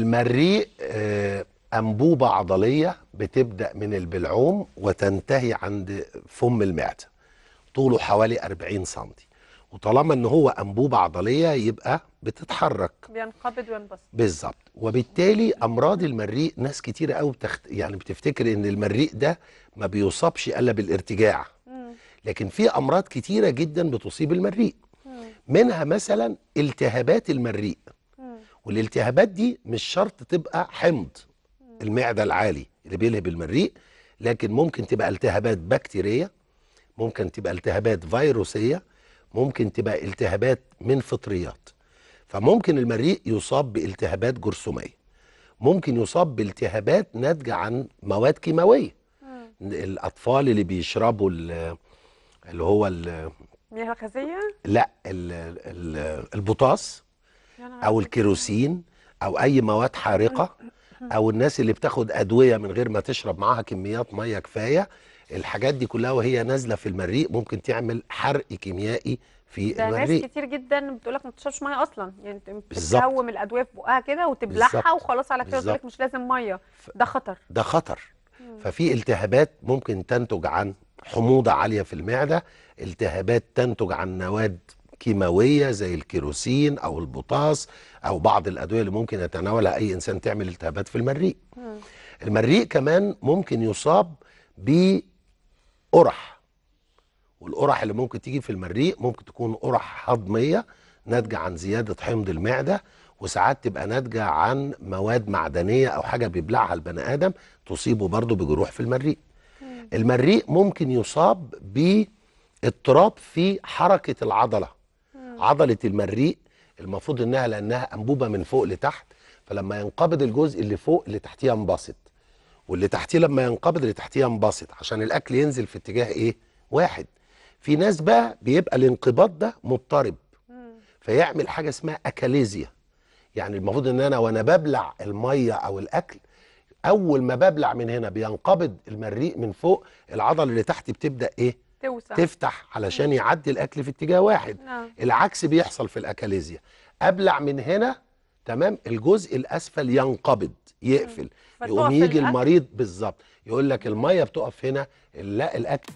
المريء آه، أنبوبة عضلية بتبدأ من البلعوم وتنتهي عند فم المعدة طوله حوالي 40 سم وطالما ان هو انبوبه عضليه يبقى بتتحرك بينقبض وينبسط بالظبط وبالتالي امراض المريء ناس كتيره قوي بتخت... يعني بتفتكر ان المريء ده ما بيصابش الا بالارتجاع لكن في امراض كتيره جدا بتصيب المريء منها مثلا التهابات المريء والالتهابات دي مش شرط تبقى حمض المعده العالي اللي بيلهب المريء لكن ممكن تبقى التهابات بكتيريه ممكن تبقى التهابات فيروسيه ممكن تبقى التهابات من فطريات فممكن المريء يصاب بالتهابات جرثوميه ممكن يصاب بالتهابات ناتجه عن مواد كيماويه الاطفال اللي بيشربوا اللي هو المياه الغازيه لا الـ الـ البطاس او الكيروسين او اي مواد حارقه او الناس اللي بتاخد ادويه من غير ما تشرب معاها كميات ميه كفايه الحاجات دي كلها وهي نازله في المريء ممكن تعمل حرق كيميائي في ده المريء ناس كتير جدا بتقول لك ما تشربش ميه اصلا يعني تقوم الادويه في بقها كده وتبلعها وخلاص على كده تقول مش لازم ميه ده خطر ده خطر ففي التهابات ممكن تنتج عن حموضه عاليه في المعده التهابات تنتج عن نواد كيماويه زي الكيروسين او البوتاس او بعض الادويه اللي ممكن يتناولها اي انسان تعمل التهابات في المريء. المريء كمان ممكن يصاب بقرح والقرح اللي ممكن تيجي في المريء ممكن تكون قرح هضميه ناتجه عن زياده حمض المعده وساعات تبقى ناتجه عن مواد معدنيه او حاجه بيبلعها البني ادم تصيبه برضه بجروح في المريء. المريء ممكن يصاب باضطراب في حركه العضله عضله المريء المفروض انها لانها انبوبه من فوق لتحت فلما ينقبض الجزء اللي فوق اللي تحتيه ينبسط واللي تحتيه لما ينقبض اللي تحتيه ينبسط عشان الاكل ينزل في اتجاه ايه واحد في ناس بقى بيبقى الانقباض ده مضطرب فيعمل حاجه اسمها اكاليزيا يعني المفروض ان انا وانا ببلع الميه او الاكل اول ما ببلع من هنا بينقبض المريء من فوق العضله اللي تحت بتبدا ايه توسع تفتح علشان يعدي الاكل في اتجاه واحد نعم. العكس بيحصل في الاكاليزيا ابلع من هنا تمام الجزء الاسفل ينقبض يقفل يقوم يجي المريض بالظبط يقول لك الميه بتقف هنا لا الاكل